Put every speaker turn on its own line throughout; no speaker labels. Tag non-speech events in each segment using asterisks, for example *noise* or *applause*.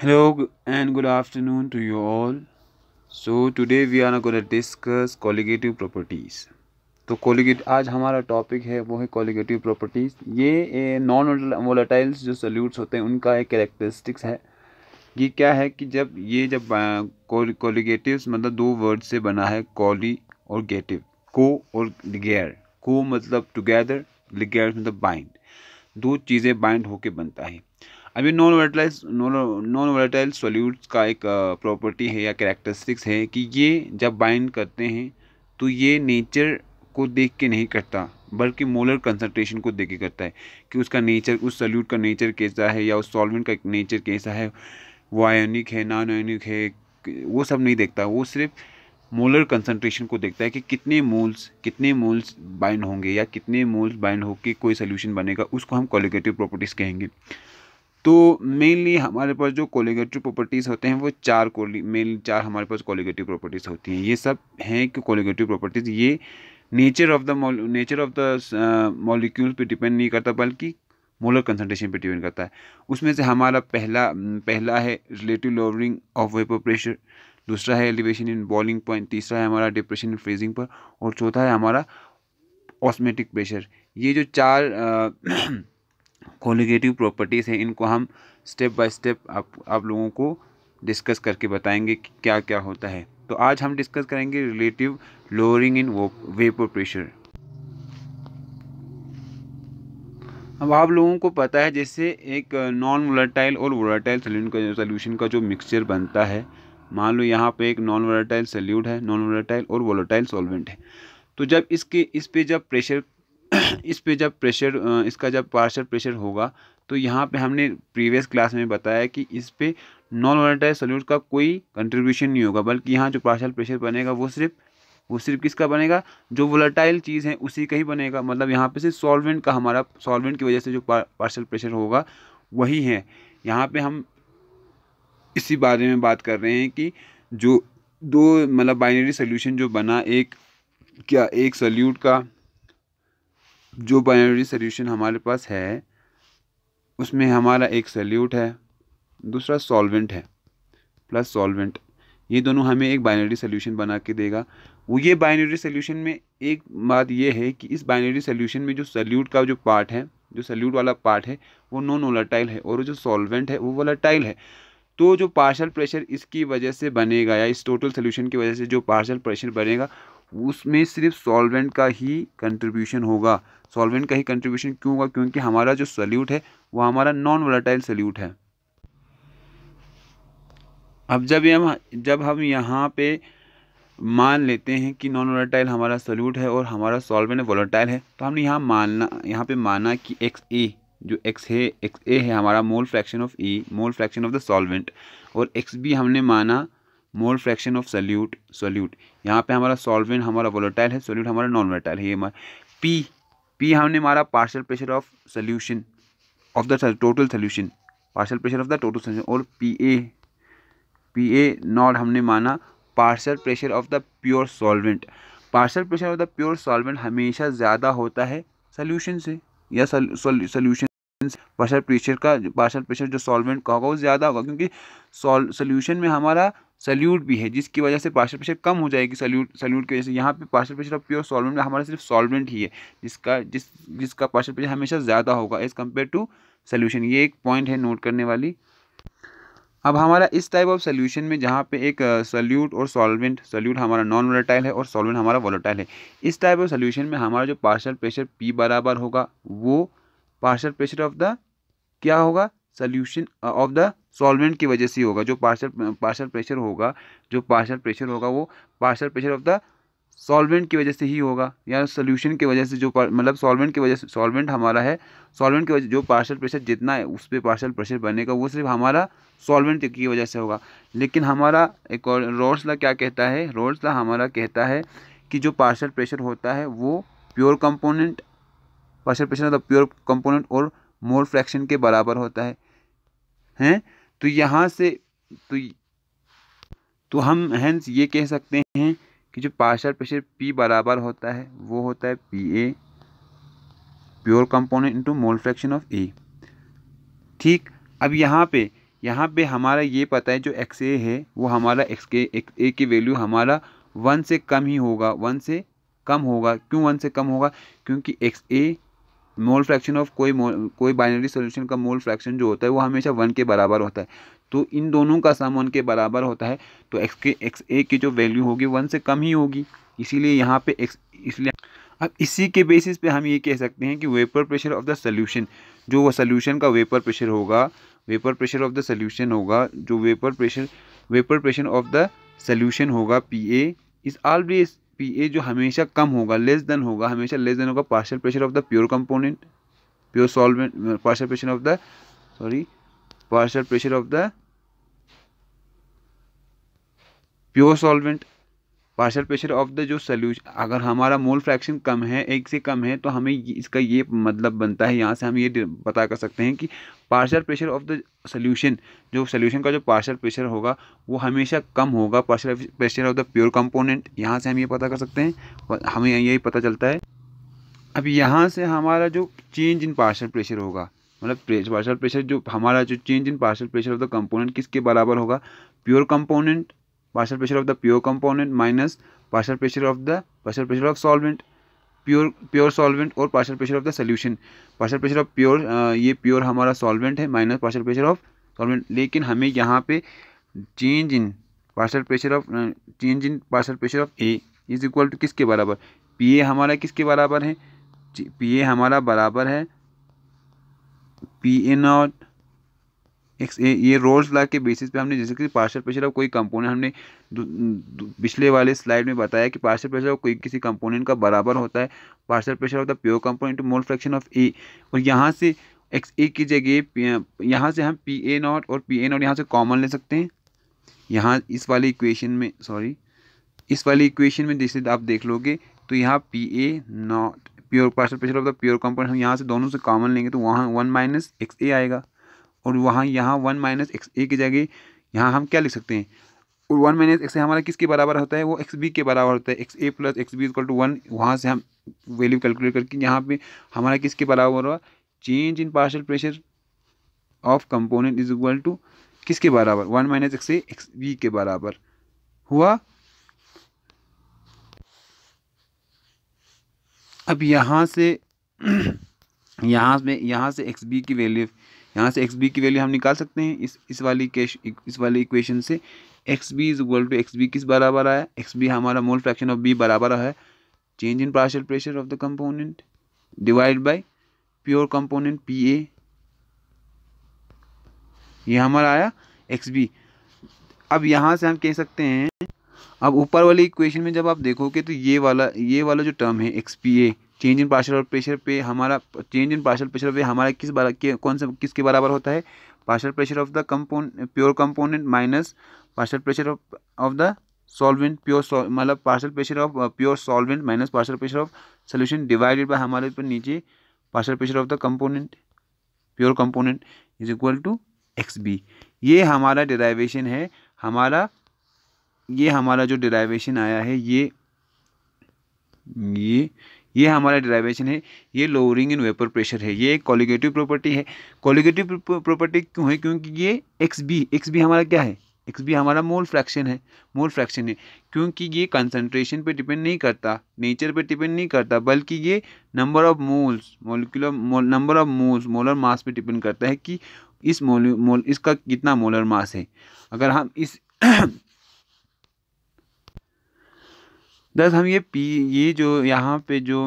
Hello and good afternoon to you all. So today we are going to discuss colligative properties. तो कोलिगेट आज हमारा topic है वो है कोलिगेटिव प्रॉपर्टीज़ ये नॉन वोलाटाइल्स जो सल्यूट्स होते हैं उनका एक करेक्टरिस्टिक्स है ये क्या है कि जब ये जब कोलिगेटिव मतलब दो वर्ड से बना है कॉली और गेटिव को और लिगेर को मतलब टुगेदर लिगेर मतलब बाइंड दो चीज़ें बाइंड होके बनता है अभी non volatile non volatile solutes का एक प्रॉपर्टी uh, है या करेक्टरिस्टिक्स है कि ये जब बाइंड करते हैं तो ये नेचर को देख के नहीं करता बल्कि मोलर कंसनट्रेशन को देख के करता है कि उसका नेचर उस सोल्यूट का नेचर कैसा है या उस सॉल्वेंट का नेचर कैसा है वो आयोनिक है नॉन आयोनिक है वो सब नहीं देखता वो सिर्फ मोलर कंसनट्रेशन को देखता है कि कितने मोल्स कितने मोल्स बाइंड होंगे या कितने मोल्स बाइंड होकर कोई सोल्यूशन बनेगा उसको हम कोलिगेटिव प्रॉपर्टीज़ कहेंगे तो मेनली हमारे पास जो कोलिगेटिव प्रॉपर्टीज़ होते हैं वो चार कोली मेनली चार हमारे पास कोलिगेटिव प्रॉपर्टीज़ होती हैं ये सब हैं कि कोलिगेटिव प्रॉपर्टीज़ ये nature of the nature of the molecules पे डिपेंड नहीं करता बल्कि मोलर कंसनट्रेशन पे डिपेंड करता है उसमें से हमारा पहला पहला है relative lowering of vapour pressure दूसरा है एलिवेशन इन बॉलिंग पॉइंट तीसरा है हमारा डिप्रेशन इन फ्रीजिंग पर और चौथा है हमारा ऑस्मेटिक प्रेशर ये जो चार आ, uh, *clears throat* कोलिगेटिव प्रॉपर्टीज़ हैं इनको हम स्टेप बाय स्टेप आप आप लोगों को डिस्कस करके बताएंगे कि क्या क्या होता है तो आज हम डिस्कस करेंगे relative lowering in vapour pressure अब आप लोगों को पता है जैसे एक नॉन वोलाटाइल और वोलाटाइल सल्यूट का सोल्यूशन का जो मिक्सचर बनता है मान लो यहाँ पे एक नॉन वोलाटाइल सल्यूट है नॉन वोलाटाइल और वोलाटाइल सॉल्वेंट है तो जब इसके इस पे जब प्रेशर इस पे जब प्रेशर इसका जब पार्शल प्रेशर होगा तो यहाँ पे हमने प्रीवियस क्लास में बताया कि इस पे नॉन वोलेटाइल सोल्यूट का कोई कंट्रीब्यूशन नहीं होगा बल्कि यहाँ जो पार्शल प्रेशर बनेगा वो सिर्फ वो सिर्फ किसका बनेगा जो वोलेटाइल चीज़ है उसी का ही बनेगा मतलब यहाँ पे सिर्फ सॉल्वेंट का हमारा सॉल्वेंट की वजह से जो पार्शल प्रेशर होगा वही है यहाँ पे हम इसी बारे में बात कर रहे हैं कि जो दो मतलब बाइनरी सोल्यूशन जो बना एक क्या एक सोल्यूट का जो बाइनरी सोल्यूशन हमारे पास है उसमें हमारा एक सल्यूट है दूसरा सॉल्वेंट है प्लस सॉल्वेंट ये दोनों हमें एक बाइनरी सोल्यूशन बना के देगा वो ये बाइनरी सोल्यूशन में एक बात ये है कि इस बाइनरी सोल्यूशन में जो सल्यूट का जो पार्ट है जो सल्यूट वाला पार्ट है वो नॉन वोलाटाइल है और जो सॉल्वेंट है वो वोलाटाइल है तो जो पार्शल प्रेशर इसकी वजह से बनेगा या इस टोटल सोल्यूशन की वजह से जो पार्शल प्रेशर बनेगा उसमें सिर्फ सॉल्वेंट का ही कंट्रीब्यूशन होगा सॉल्वेंट का ही कंट्रीब्यूशन क्यों होगा क्योंकि हमारा जो सल्यूट है वो हमारा नॉन वोलाटाइल सल्यूट है अब जब हम जब हम यहाँ पे मान लेते हैं कि नॉन वोलाटाइल हमारा सल्यूट है और हमारा सॉल्वेंट वोलाटाइल है तो हमने यहाँ मानना यहाँ पे माना कि एक्स ए जो एक्स है एक्स ए है हमारा mole fraction of E mole fraction of the solvent और एक्स बी हमने माना mole fraction of solute solute यहाँ पे हमारा सॉल्वेंट हमारा वोलाटाइल है सोल्यूट हमारा नॉन वोलाटाइल है ये हमारा पी पी हमने मारा partial pressure of solution of the total solution partial pressure of the total solution और P A P A not हमने माना partial pressure of the pure solvent partial pressure of the pure solvent हमेशा ज़्यादा होता है solution से या solution partial pressure का पार्शल प्रेशर जो सॉल्वेंट का होगा वो ज़्यादा होगा क्योंकि सोल्यूशन में हमारा सल्यूट भी है जिसकी वजह से पार्शल प्रेशर कम हो जाएगी सल्यूट सल्यूट की वजह से यहाँ पे partial pressure of pure solvent में हमारा सिर्फ सॉल्वेंट ही है जिसका जिस जिसका पार्शल प्रेशर हमेशा ज़्यादा होगा एज़ कम्पेयर टू सल्यूशन ये एक पॉइंट है नोट करने वाली अब हमारा इस टाइप ऑफ सोल्यूशन में जहाँ पे एक सल्यूट और सॉल्वेंट सल्यूट हमारा नॉन वोलेटाइल है और सॉल्वेंट हमारा वोलेटाइल है इस टाइप ऑफ सोल्यूशन में हमारा जो पार्शल प्रेशर पी बराबर होगा वो पार्शल प्रेशर ऑफ द क्या होगा सल्यूशन ऑफ द सॉल्वेंट की वजह से होगा जो पार्शल पार्शल प्रेशर होगा जो पार्शल प्रेशर होगा वो partial pressure of the solvent की वजह से ही होगा या सोल्यूशन की वजह से जो मतलब सॉल्वेंट की वजह से सॉल्वेंट हमारा है सॉल्वेंट की वजह जो पार्शल प्रेशर जितना है उस पर पार्शल प्रेशर बनेगा वो सिर्फ हमारा सॉल्वेंट की वजह से होगा लेकिन हमारा एक और रोड्सला क्या कहता है रोड्सला हमारा कहता है कि जो पार्शल प्रेशर होता है वो pure component partial pressure of the pure component और मोल फ्रैक्शन के बराबर होता है हैं तो यहाँ से तो तो हम हैंस ये कह सकते हैं कि जो पार्शल प्रेशर पी बराबर होता है वो होता है P A pure component into mole fraction of A ठीक अब यहाँ पे यहाँ पे हमारा ये पता है जो एक्स ए है वो हमारा एक्स के एक्स ए की वैल्यू हमारा वन से कम ही होगा वन से कम होगा क्यों वन से कम होगा क्योंकि X A mole fraction of कोई कोई बाइनरी सोल्यूशन का मोल फ्रैक्शन जो होता है वो हमेशा वन के बराबर होता है तो इन दोनों का सम वन के बराबर होता है तो एक्स के एक्स ए की जो वैल्यू होगी वन से कम ही होगी इसीलिए यहाँ पे एक्स इसलिए अब इसी के बेसिस पे हम ये कह सकते हैं कि vapour pressure of the solution जो वो सोल्यूशन का वेपर प्रेशर होगा vapour pressure of the solution होगा जो vapour pressure vapour pressure of the solution होगा P A is always P A जो हमेशा कम होगा लेस देन होगा हमेशा लेस देन होगा partial pressure of the pure component pure solvent partial pressure of the sorry partial pressure of the pure solvent partial pressure of the जो solution अगर हमारा मोल फ्रैक्शन कम है एक से कम है तो हमें इसका ये मतलब बनता है यहाँ से हम ये पता कर सकते हैं कि partial pressure of the solution जो सोल्यूशन का जो पार्शल प्रेशर होगा वो हमेशा कम होगा partial pressure of the pure component यहाँ से हम ये पता कर सकते हैं हमें यही पता चलता है अब यहाँ से हमारा जो चेंज इन पार्शल प्रेशर होगा मतलब पार्शल प्रेशर जो हमारा जो change in partial pressure of the component किसके बराबर होगा pure component partial pressure of the pure component minus partial pressure of the partial pressure of solvent pure pure solvent और partial pressure of the solution partial pressure of pure ये pure हमारा solvent है minus partial pressure of solvent लेकिन हमें यहाँ पे change in partial pressure of change in partial pressure of A is equal to किसके बराबर पी ए हमारा किसके बराबर है पी ए हमारा बराबर है पी ए नॉट एक ये रोल्स ला के बेसिस पे हमने जैसे कि पार्शल प्रेशर ऑफ कोई कंपोनेंट हमने पिछले वाले स्लाइड में बताया कि पार्शल प्रेशर ऑफ कोई किसी कंपोनेंट का बराबर होता है partial pressure of the pure component mole fraction of A और यहाँ से एक्स ए की जगह यहाँ से हम पी ए नॉट और पी ए नॉट यहाँ से कॉमन ले सकते हैं यहाँ इस वाले इक्वेशन में सॉरी इस वाले इक्वेशन में जैसे आप देख लोगे तो यहाँ P A not pure partial pressure of the pure component हम यहाँ से दोनों से कॉमन लेंगे तो वहाँ वन माइनस एक्स ए आएगा और वहाँ यहाँ वन माइनस एक्स ए की जगह यहाँ हम क्या लिख सकते हैं और वन माइनस एक्स हमारा किसके बराबर होता है वो एक्स बी के बराबर होता है X A plus X B equal to one वहाँ से हम वैल्यू कैलकुलेट करके यहाँ पे हमारा किसके बराबर हुआ change in partial pressure of component is equal to किसके बराबर one minus X A X B के बराबर हुआ अब यहाँ से *clears throat* यहाँ में यहाँ से एक्स बी की वैल्यू यहाँ से एक्स बी की वैल्यू हम निकाल सकते हैं इस इस वाली इस वाली इक्वेशन से X B is equal to X B किस बराबर आया एक्स बी हमारा मोल फ्रैक्शन ऑफ बी बराबर है change in partial pressure of the component divide by pure component P A ये हमारा आया एक्स बी अब यहाँ से हम कह सकते हैं अब ऊपर वाली इक्वेशन में जब आप देखोगे तो ये वाला ये वाला जो टर्म है X P A change in partial pressure पे हमारा चेंज इन पार्शल प्रेशर पे हमारा किस बार के कौन सा किसके बराबर होता है partial pressure of the component pure component minus partial pressure of of the solvent pure मतलब partial pressure of pure solvent minus partial pressure of solution divided by हमारे ऊपर नीचे partial pressure of the component pure component is equal to X B ये हमारा derivation है हमारा ये हमारा जो डिराइवेशन आया है ये ये ये हमारा डिराइवेशन है ये लोअरिंग इन वेपर प्रेशर है ये एक कॉलिगेटिव प्रॉपर्टी है कॉलिगेटिव प्रॉपर्टी क्यों है क्योंकि ये एक्स बी एक्स बी हमारा क्या है एक्स बी हमारा मोल फ्रैक्शन है मोल फ्रैक्शन है क्योंकि ये कंसंट्रेशन पे डिपेंड नहीं करता नेचर पे डिपेंड नहीं करता बल्कि ये number of moles molecular number of moles molar mass पे डिपेंड करता है कि इस मोल मोल इसका कितना मोलर मास है अगर हम इस दस हम ये पी ये जो यहाँ पे जो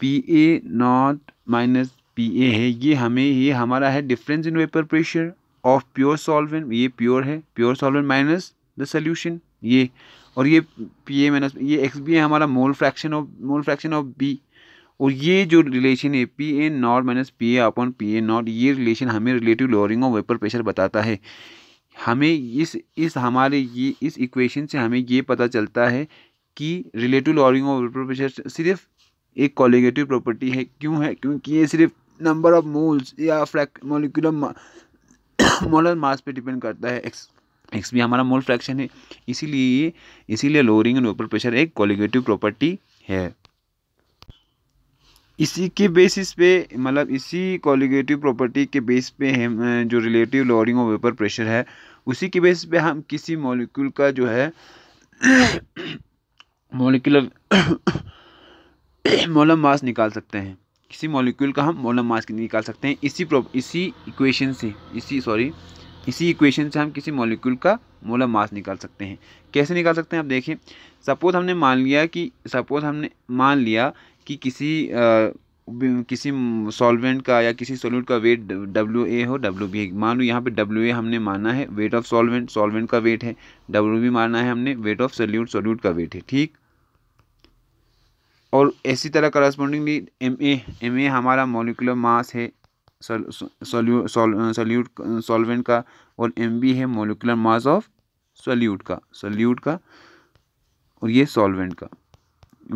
P A not minus P A है ये हमें ये हमारा है difference in vapour pressure of pure solvent ये प्योर है pure solvent minus the solution ये और ये पी ए माइनस ये एक्स बी है हमारा mole fraction of mole fraction of B और ये जो रिलेशन है P A not minus P A upon P A not ये रिलेशन हमें relative lowering of vapour pressure बताता है हमें इस इस हमारे ये इस इक्वेशन से हमें ये पता चलता है कि relative lowering of vapour pressure सिर्फ एक कॉलिगेटिव प्रॉपर्टी है क्यों है क्योंकि ये सिर्फ नंबर ऑफ मोल्स या फ्रैक मोलिकुलर मोलर मास पे डिपेंड करता है एक्स एक्स भी हमारा मोल फ्रैक्शन है इसीलिए ये इसीलिए लोअरिंग एंड वेपर प्रेशर एक कॉलिगेटिव प्रॉपर्टी है इसी के बेसिस पे मतलब इसी कॉलिगेटिव प्रॉपर्टी के बेस पे हम जो relative lowering of vapour pressure है उसी के बेस पे हम किसी मॉलिक्यूल का जो है मोलिकुलर मोलम मास निकाल सकते हैं किसी मोलिक्यूल का हम मोलम मास निकाल सकते हैं इसी प्रॉब इसी इक्वेशन से इसी सॉरी इसी इक्वेशन से हम किसी मोलिक्यूल का मोलम मास निकाल सकते हैं कैसे निकाल सकते हैं आप देखें सपोज हमने मान लिया कि सपोज हमने मान लिया कि किसी आ, किसी सॉल्वेंट का या किसी सोल्यूट का वेट डब्ल्यू ए हो डब्ल्यू बी मान लो यहाँ पे डब्ल्यू ए हमने माना है वेट ऑफ सॉल्वेंट सॉल्वेंट का वेट है डब्ल्यू बी माना है हमने वेट ऑफ सोल्यूट सोल्यूट का वेट है ठीक और इसी तरह correspondingly M A M A हमारा मोलिकुलर मास है सोल्यूट सॉल्वेंट का और एम बी है मोलिकुलर मास ऑफ सोल्यूट का सोल्यूट का और ये सॉल्वेंट का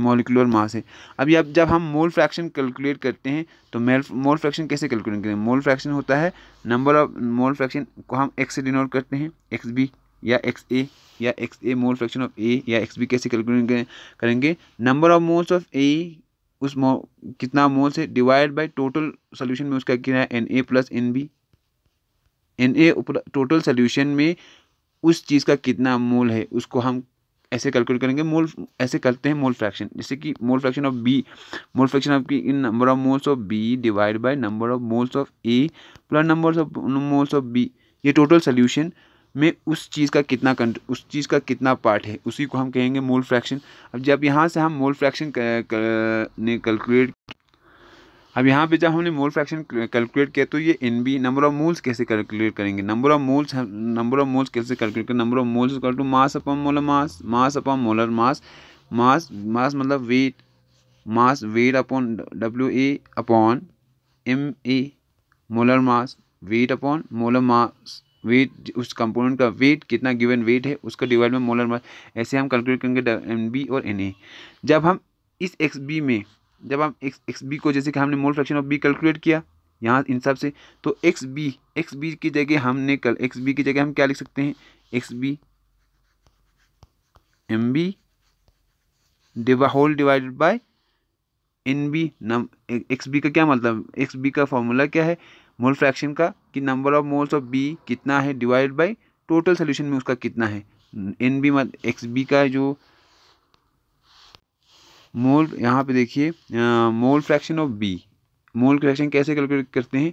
मोलिकुलर मास है अभी अब जब हम मोल फ्रैक्शन कैलकुलेट करते हैं तो मेल मोल फ्रैक्शन कैसे कैलकुलेट करें मोल फ्रैक्शन होता है नंबर ऑफ मोल फ्रैक्शन को हम एक्स से डिनोट करते हैं एक्स बी या एक्स ए या X A mole fraction of A या एक्स बी कैसे कैलकुलेट करेंगे number of moles of A उस मो कितना मोल से डिवाइड बाय टोटल सोल्यूशन में उसका क्या है N A plus N B N A total solution में उस चीज़ का कितना मोल है उसको हम ऐसे कैलकुलेट करेंगे मोल ऐसे करते हैं मोल फ्रैक्शन जैसे कि mole fraction of B mole fraction की in number of moles of B divide by number of moles of A plus number of moles of B ये टोटल सोल्यूशन में उस चीज़ का कितना उस चीज़ का कितना पार्ट है उसी को हम कहेंगे मोल फ्रैक्शन अब जब यहाँ से हम मोल फ्रैक्शन ने कैलकुलेट अब यहाँ पे जब हमने मोल फ्रैक्शन कैलकुलेट किया तो ये N B number of moles कैसे कैलकुलेट करेंगे number of moles number of moles कैसे कैलकुलेट करेंगे number of moles equal to mass upon molar mass mass upon molar mass mass mass मतलब weight mass weight upon W A upon M A molar mass weight upon molar mass weight उस component का weight कितना given weight है उसका divide में molar mass ऐसे हम calculate करेंगे एम बी और एन ए जब हम इस एक्स बी में जब हम एक्स एक्स बी को जैसे कि हमने mole fraction of B calculate किया यहाँ इन सब से तो एक्स बी एक्स बी की जगह हमने कल एक्स बी की जगह हम क्या लिख सकते हैं एक्स बी एम बी डिवा whole divided by N B नम एक्स बी का क्या मतलब एक्स बी का फॉर्मूला क्या है मोल फ्रैक्शन का कि number of moles of B कितना है डिवाइड बाई टोटल सोल्यूशन में उसका कितना है एन बी मत एक्स बी का जो मोल यहाँ पे देखिए mole fraction of B mole fraction कैसे कैलकुलेट करते हैं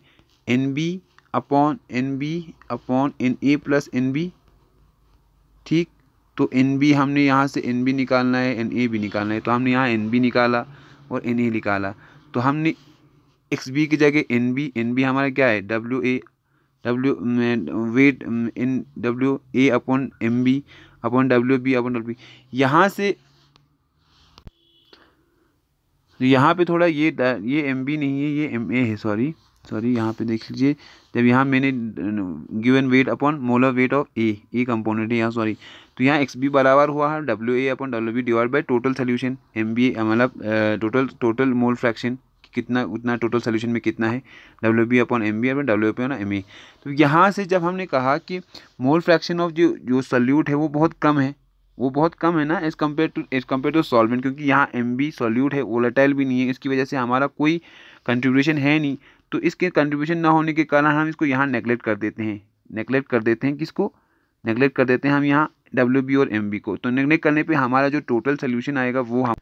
N B upon N B upon N A plus N B ठीक तो एन बी हमने यहाँ से एन बी निकालना है एन ए भी निकालना है तो हमने यहाँ एन बी निकाला और एन ए निकाला तो हमने एक्स बी की जगह एन बी एन बी हमारा क्या है W A W weight N W A upon M B upon W B upon W यहाँ से तो यहाँ पे थोड़ा ये ये एम बी नहीं है ये एम ए है सॉरी सॉरी यहाँ पे देख लीजिए जब यहाँ मैंने given weight upon molar weight of A A component है यहाँ सॉरी तो यहाँ एक्स बी बराबर हुआ है W A upon W B divide by total solution M B मतलब टोटल टोटल मोल फ्रैक्शन कितना उतना टोटल सोल्यूशन में कितना है W B upon M B और डब्ल्यू अपॉन एम ई तो यहाँ से जब हमने कहा कि मोल फ्रैक्शन ऑफ जो जो सोल्यूट है वो बहुत कम है वो बहुत कम है ना as compare to as compare to solvent क्योंकि यहाँ एम बी सोल्यूट है वोलाटाइल भी नहीं है इसकी वजह से हमारा कोई कंट्रीब्यूशन है नहीं तो इसके कंट्रीब्यूशन ना होने के कारण हम इसको यहाँ नेगलेक्ट कर देते हैं नेगलेक्ट कर देते हैं किसको नेगलेक्ट कर देते हैं हम यहाँ डब्ल्यू बी और एम बी को तो नेगलेक्ट करने पे हमारा जो टोटल सोल्यूशन आएगा वो हम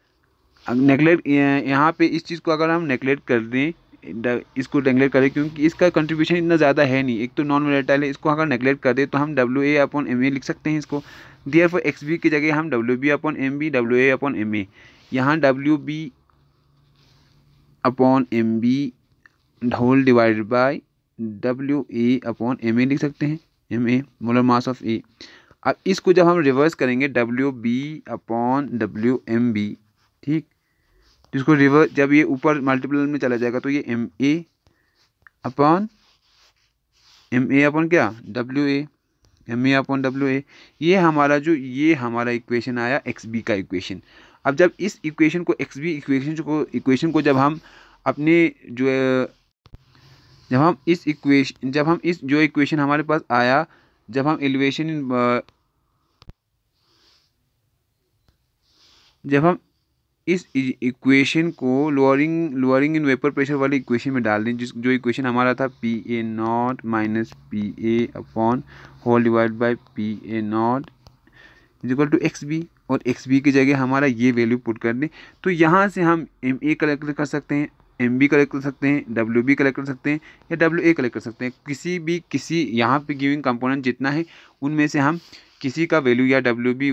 नेगलेक्ट यहाँ पे इस चीज़ को अगर हम नेगलेक्ट कर दें इसको नेगलेक्ट करें क्योंकि इसका कंट्रीब्यूशन इतना ज़्यादा है नहीं एक तो नॉन वोलेटाइल है इसको अगर नेगलेक्ट कर दें तो हम W A upon M A लिख सकते हैं इसको डी फॉर एक्स बी की जगह हम W B upon M B W A upon M A यहाँ W B upon M B whole divide by W A upon M A लिख सकते हैं M A molar mass of A अब इसको जब हम रिवर्स करेंगे W B upon W M B ठीक जिसको रिवर्स जब ये ऊपर मल्टीपल में चला जाएगा तो ये M A upon M A upon क्या W A M A upon W A ये हमारा जो ये हमारा इक्वेशन आया एक्स बी का इक्वेशन अब जब इस इक्वेशन को एक्स बी इक्वेशन को इक्वेशन को जब हम अपने जो जब हम इस इक्वेशन जब हम इस जो इक्वेशन हमारे पास आया जब हम एलिवेशन जब हम इस इक्वेशन को lowering lowering in vapour pressure वाली इक्वेशन में डाल दें जिस जो इक्वेशन हमारा था P A not minus P A upon whole divide by P A not is equal to X B और एक्स बी की जगह हमारा ये वैल्यू पुट कर दें तो यहाँ से हम एम ए कलेक्ट कर सकते हैं एम बी कलेक्ट कर सकते हैं डब्ल्यू बी कलेक्ट कर सकते हैं या डब्ल्यू ए कलेक्ट कर सकते हैं किसी भी किसी यहाँ पे गिविंग कंपोनेंट जितना है उनमें से हम किसी का वैल्यू या W B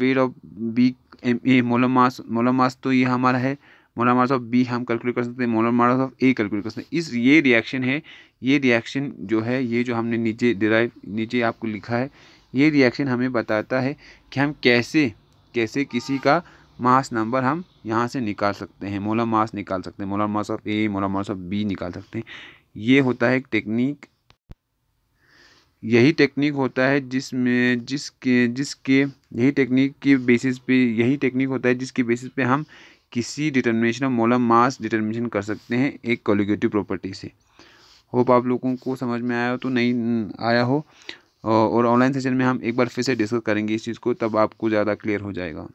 weight of B M A molar mass molar mass तो ये हमारा है मोलर मास ऑफ बी हम कैलकुलेट कर सकते हैं molar mass of A calculate कर सकते हैं इस ये रिएक्शन है ये रिएक्शन जो है ये जो हमने नीचे डिराइव नीचे आपको लिखा है ये रिएक्शन हमें बताता है कि हम कैसे कैसे किसी का मास नंबर हम यहाँ से निकाल सकते हैं मोलर मास निकाल सकते हैं molar mass of A molar mass of B निकाल सकते हैं ये होता है एक टेक्निक यही टेक्निक होता है जिसमें जिसके जिसके यही टेक्निक के बेसिस पे यही टेक्निक होता है जिसके बेसिस पे हम किसी determination of molar mass determination कर सकते हैं एक कोलिगेटिव प्रॉपर्टी से होप आप लोगों को समझ में आया हो तो नहीं आया हो और ऑनलाइन सेशन में हम एक बार फिर से डिस्कस करेंगे इस चीज़ को तब आपको ज़्यादा क्लियर हो जाएगा